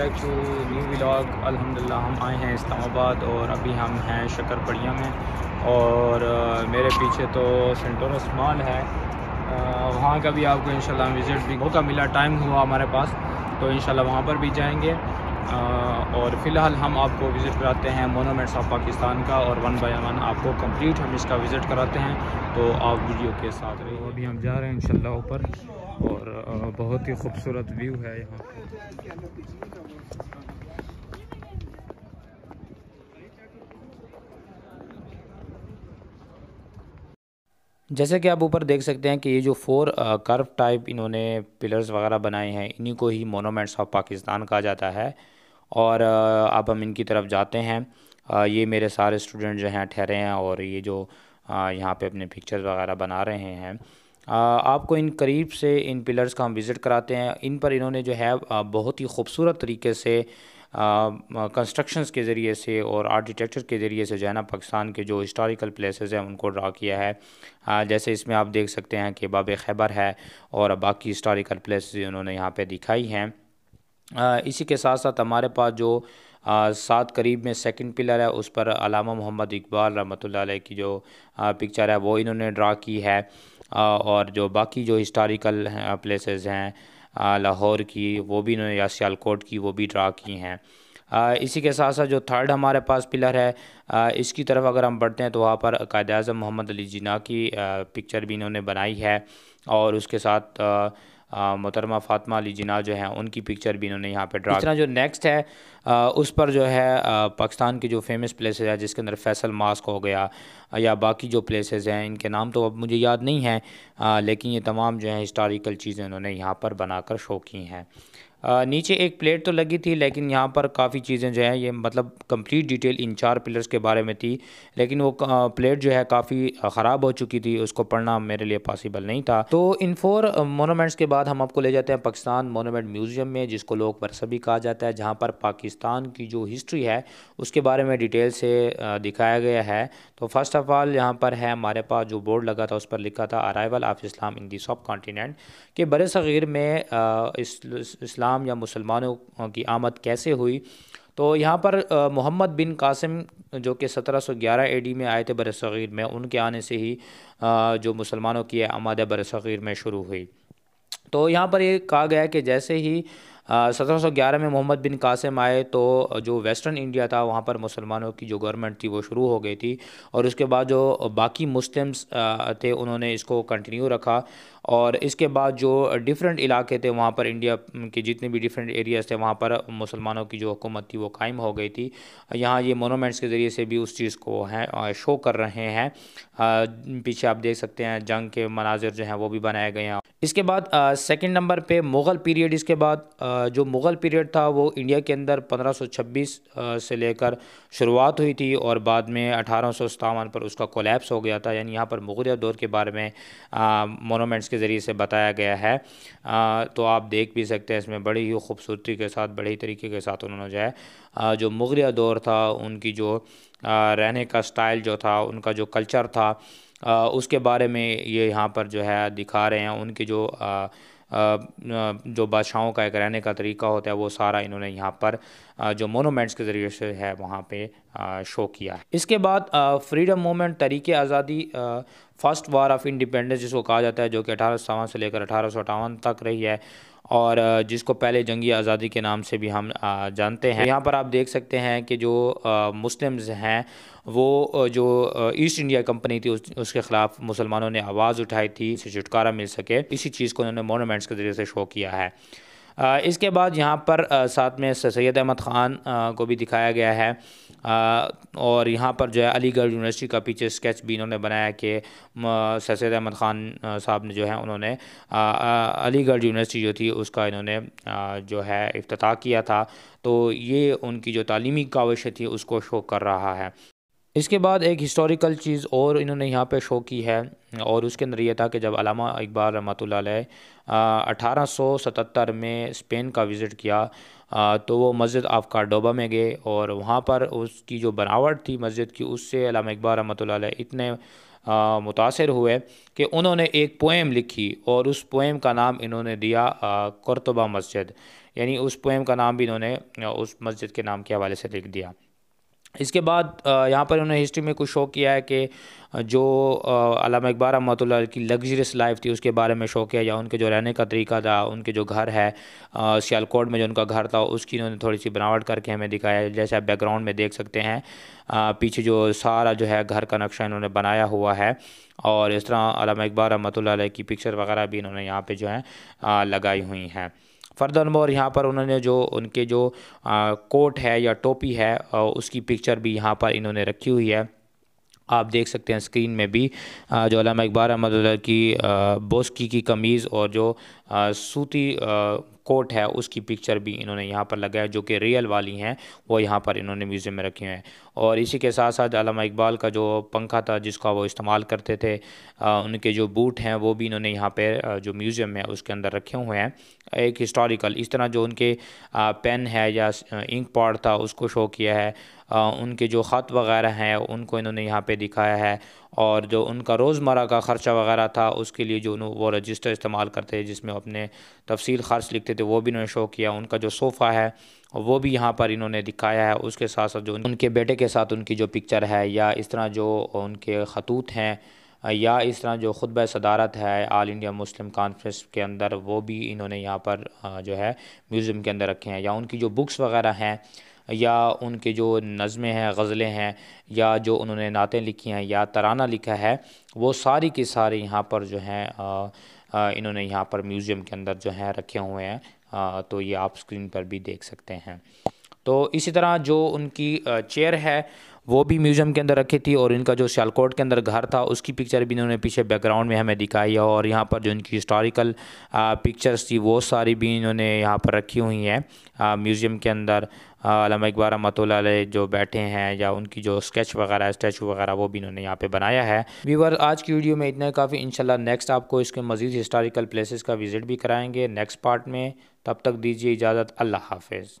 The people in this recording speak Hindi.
बैक टू न्यू व्लॉग अल्हम्दुलिल्लाह हम आए हैं इस्लामाबाद और अभी हम हैं शकरपड़िया में और मेरे पीछे तो सेंटर उस्मान है वहाँ का भी आपको इंशाल्लाह विज़िट भी मौका मिला टाइम हुआ हमारे पास तो इंशाल्लाह वहाँ पर भी जाएंगे और फ़िलहाल हम आपको विज़िट कराते हैं मोनोमेंट्स ऑफ पाकिस्तान का और वन बाय वन आपको कंप्लीट हम इसका विज़िट कराते हैं तो आप वीडियो के साथ रहिए तो अभी हम जा रहे हैं इंशाल्लाह ऊपर और बहुत ही खूबसूरत व्यू है यहाँ जैसे कि आप ऊपर देख सकते हैं कि ये जो फोर कर्व टाइप इन्होंने पिलर्स वगैरह बनाए हैं इन्हीं को ही मोनोमेंट्स ऑफ पाकिस्तान कहा जाता है और अब हम इनकी तरफ जाते हैं ये मेरे सारे स्टूडेंट जो हैं ठहरे हैं और ये जो यहाँ पे अपने पिक्चर्स वगैरह बना रहे हैं आपको इन करीब से इन पिलर्स का हम विज़िट कराते हैं इन पर इन्होंने जो है बहुत ही खूबसूरत तरीके से कंस्ट्रक्शंस के ज़रिए से और आर्किटेक्चर के ज़रिए से जो है ना पाकिस्तान के जो हिस्टोरिकल प्लेसेस हैं उनको ड्रा किया है आ, जैसे इसमें आप देख सकते हैं कि बाब खैबर है और बाकी हिस्टोरिकल प्लेसेस उन्होंने यहाँ पे दिखाई हैं इसी के साथ साथ हमारे पास जो सात करीब में सेकंड पिलर है उस पर अलामा मोहम्मद इकबाल रहमत की जो आ, पिक्चर है वो इन्होंने ड्रा की है और जो बाकी जो हिस्टोरिकल प्लेसेस हैं लाहौर की वो भी इन्होंने या सियालकोट की वो भी ड्रा की हैं इसी के साथ साथ जो थर्ड हमारे पास पिलर है इसकी तरफ अगर हम बढ़ते हैं तो वहाँ पर कायद अजम मोहम्मद अली जिना की पिक्चर भी इन्होंने बनाई है और उसके साथ मोहतरमा फातमा अली जिना जो हैं उनकी पिक्चर भी इन्होंने यहाँ पर ड्रा इतना जो नेक्स्ट है आ, उस पर जो है पाकिस्तान के जो फेमस प्लेसेज है जिसके अंदर फैसल मास्क हो गया या बाकी जो प्लेसेज हैं इनके नाम तो अब मुझे याद नहीं आ, लेकिन ये तमाम जो है हिस्टारिकल चीज़ें उन्होंने यहाँ पर बनाकर शो की हैं नीचे एक प्लेट तो लगी थी लेकिन यहाँ पर काफ़ी चीज़ें जो हैं ये मतलब कंप्लीट डिटेल इन चार पिलर्स के बारे में थी लेकिन वो प्लेट जो है काफ़ी ख़राब हो चुकी थी उसको पढ़ना मेरे लिए पॉसिबल नहीं था तो इन फोर मोनोमेंट्स के बाद हम आपको ले जाते हैं पाकिस्तान मोनोमेंट म्यूज़ियम में जिसको लोग बरसा भी कहा जाता है जहाँ पर पाकिस्तान की जो हिस्ट्री है उसके बारे में डिटेल से दिखाया गया है तो फर्स्ट ऑफ़ ऑल यहाँ पर है हमारे पास जो बोर्ड लगा था उस पर लिखा था अराइवल ऑफ इस्लाम इन दी सब कॉन्टीनेंट के बर सग़ीर में इस्लाम इस्लाम या मुसलमानों की आमद कैसे हुई तो यहाँ पर मोहम्मद बिन कासिम जो कि 1711 सौ एडी में आए थे बरसीर में उनके आने से ही जो मुसलमानों की आमद बरसीर में शुरू हुई तो यहाँ पर ये कहा गया है कि जैसे ही सत्रह में मोहम्मद बिन कासिम आए तो जो वेस्टर्न इंडिया था वहाँ पर मुसलमानों की जो गवर्नमेंट थी वो शुरू हो गई थी और उसके बाद जो बाकी मुस्लिम्स थे उन्होंने इसको कंटिन्यू रखा और इसके बाद जो डिफरेंट इलाके थे वहाँ पर इंडिया के जितने भी डिफरेंट एरियाज थे वहाँ पर मुसलमानों की जो हुकूमत थी वो कायम हो गई थी यहाँ ये मोनोमेंट्स के ज़रिए से भी उस चीज़ को हैं शो कर रहे हैं पीछे आप देख सकते हैं जंग के मनाजिर जो हैं वो भी बनाए गए हैं इसके बाद सेकेंड नंबर पर मुग़ल पीरियड इसके बाद जो मुग़ल पीरियड था वो इंडिया के अंदर 1526 से लेकर शुरुआत हुई थी और बाद में अठारह पर उसका कोलेप्स हो गया था यानी यहाँ पर मुगलिया दौर के बारे में मोनोमेंट्स के ज़रिए से बताया गया है आ, तो आप देख भी सकते हैं इसमें बड़ी ही खूबसूरती के साथ बड़े ही तरीके के साथ उन्होंने जो है जो मुगलिया दौर था उनकी जो रहने का स्टाइल जो था उनका जो कल्चर था उसके बारे में ये यहाँ पर जो है दिखा रहे हैं उनकी जो आ, जो बादशाहों का एक रहने का तरीका होता है वो सारा इन्होंने यहाँ पर जो मोनोमेंट्स के ज़रिए से है वहाँ पे शो किया है इसके बाद फ्रीडम मूवमेंट तरीके आज़ादी फर्स्ट वार ऑफ इंडिपेंडेंस जिसको कहा जाता है जो कि अठारह से लेकर अठारह तक रही है और जिसको पहले जंगी आज़ादी के नाम से भी हम जानते हैं यहाँ पर आप देख सकते हैं कि जो मुस्लिम्स हैं वो जो ईस्ट इंडिया कंपनी थी उस, उसके ख़िलाफ़ मुसलमानों ने आवाज़ उठाई थी इसे छुटकारा मिल सके इसी चीज़ को उन्होंने मोनोमेंट्स के ज़रिए से शो किया है इसके बाद यहाँ पर साथ में सैद अहमद ख़ान को भी दिखाया गया है और यहाँ पर जो है अलीगढ़ यूनिवर्सिटी का पीछे स्केच भी इन्होंने बनाया कि सैद अहमद ख़ान साहब ने जो है उन्होंने अलीगढ़ यूनिवर्सिटी जो थी उसका इन्होंने जो है अफ्ताह किया था तो ये उनकी जो तालीमी काविश थी उसको शो कर रहा है इसके बाद एक हिस्टोरिकल चीज़ और इन्होंने यहाँ पे शो की है और उसके अंदर यह था कि जब अलामा इकबाल रमतुल्ला अठारह सौ सतहत्तर में स्पेन का विज़िट किया आ, तो वो मस्जिद आफ डोबा में गए और वहाँ पर उसकी जो बनावट थी मस्जिद की उससे अलामा इकबाल रहमत इतने मुतासर हुए कि उन्होंने एक पोएम लिखी और उस पोएम का नाम इन्होंने दिया करतबा मस्जिद यानी उस पोएम का नाम भी इन्होंने उस मस्जिद के नाम के हवाले से लिख दिया इसके बाद यहाँ पर उन्होंने हिस्ट्री में कुछ शो किया है कि जो अलामा इकबार रहमत की लग्जरियस लाइफ थी उसके बारे में शो किया या उनके जो रहने का तरीका था उनके जो घर है सियालकोट में जो उनका घर था उसकी इन्होंने थोड़ी सी बनावट करके हमें दिखाया जैसे आप बैकग्राउंड में देख सकते हैं पीछे जो सारा जो है घर का नक्शा इन्होंने बनाया हुआ है और इस तरह अलामा इकबार रहमत की पिक्चर वगैरह भी इन्होंने यहाँ पर जो है लगाई हुई हैं फर्दर मोर यहाँ पर उन्होंने जो उनके जो आ, कोट है या टोपी है आ, उसकी पिक्चर भी यहाँ पर इन्होंने रखी हुई है आप देख सकते हैं स्क्रीन में भी जो अलामा इकबार अहमद की बोस्की की कमीज़ और जो सूती कोट है उसकी पिक्चर भी इन्होंने यहाँ पर लगाया जो कि रियल वाली हैं वो यहाँ पर इन्होंने म्यूज़ियम में रखी हैं और इसी के साथ साथ अलामा इकबाल का जो पंखा था जिसका वो इस्तेमाल करते थे आ, उनके जो बूट हैं वो भी इन्होंने यहाँ पर जो म्यूज़ियम है उसके अंदर रखे हुए हैं एक हिस्टोरिकल इस तरह जो उनके पेन है या इंक पॉड था उसको शो किया है आ, उनके जो ख़त वगैरह हैं उनको इन्होंने यहाँ पे दिखाया है और जो उनका रोज़मर्रा का ख़र्चा वगैरह था उसके लिए जो वो रजिस्टर इस्तेमाल करते थे जिसमें अपने तफसील खर्च लिखते थे वो भी इन्होंने शो किया उनका जो सोफ़ा है और वो भी यहाँ पर इन्होंने दिखाया है उसके साथ साथ जो उनके बेटे के साथ उनकी जो पिक्चर है या इस तरह जो उनके खतूत हैं या इस तरह जो ख़ुद सदारत है आल इंडिया मुस्लिम कॉन्फ्रेंस के अंदर वो भी इन्होंने यहाँ पर जो है म्यूज़ियम के अंदर रखे हैं या उनकी जो बुक्स वगैरह हैं या उनके जो नज़में हैं गज़लें हैं या जो उन्होंने नातें लिखी हैं या तराना लिखा है वो सारी की सारी यहाँ पर जो हैं इन्होंने यहाँ पर म्यूज़ियम के अंदर जो हैं रखे हुए हैं तो ये आप स्क्रीन पर भी देख सकते हैं तो इसी तरह जो उनकी चेयर है वो भी म्यूजियम के अंदर रखी थी और इनका जो सियालकोट के अंदर घर था उसकी पिक्चर भी इन्होंने पीछे बैकग्राउंड में हमें दिखाई है और यहाँ पर जो इनकी हिस्टोरिकल पिक्चर्स थी वो सारी भी इन्होंने यहाँ पर रखी हुई हैं म्यूज़ियम के अंदर अलामा इकबाल रमतुल्ला जो बैठे हैं या उनकी जो स्केच वगैरह स्टैचू वगैरह वो भी इन्होंने यहाँ पे बनाया है वीवर आज की वीडियो में इतना काफ़ी इनशाला नेक्स्ट आपको इसके मज़ीद हिस्टोरिकल प्लेसेस का विज़िट भी कराएंगे नेक्स्ट पार्ट में तब तक दीजिए इजाज़त अल्लाह हाफ़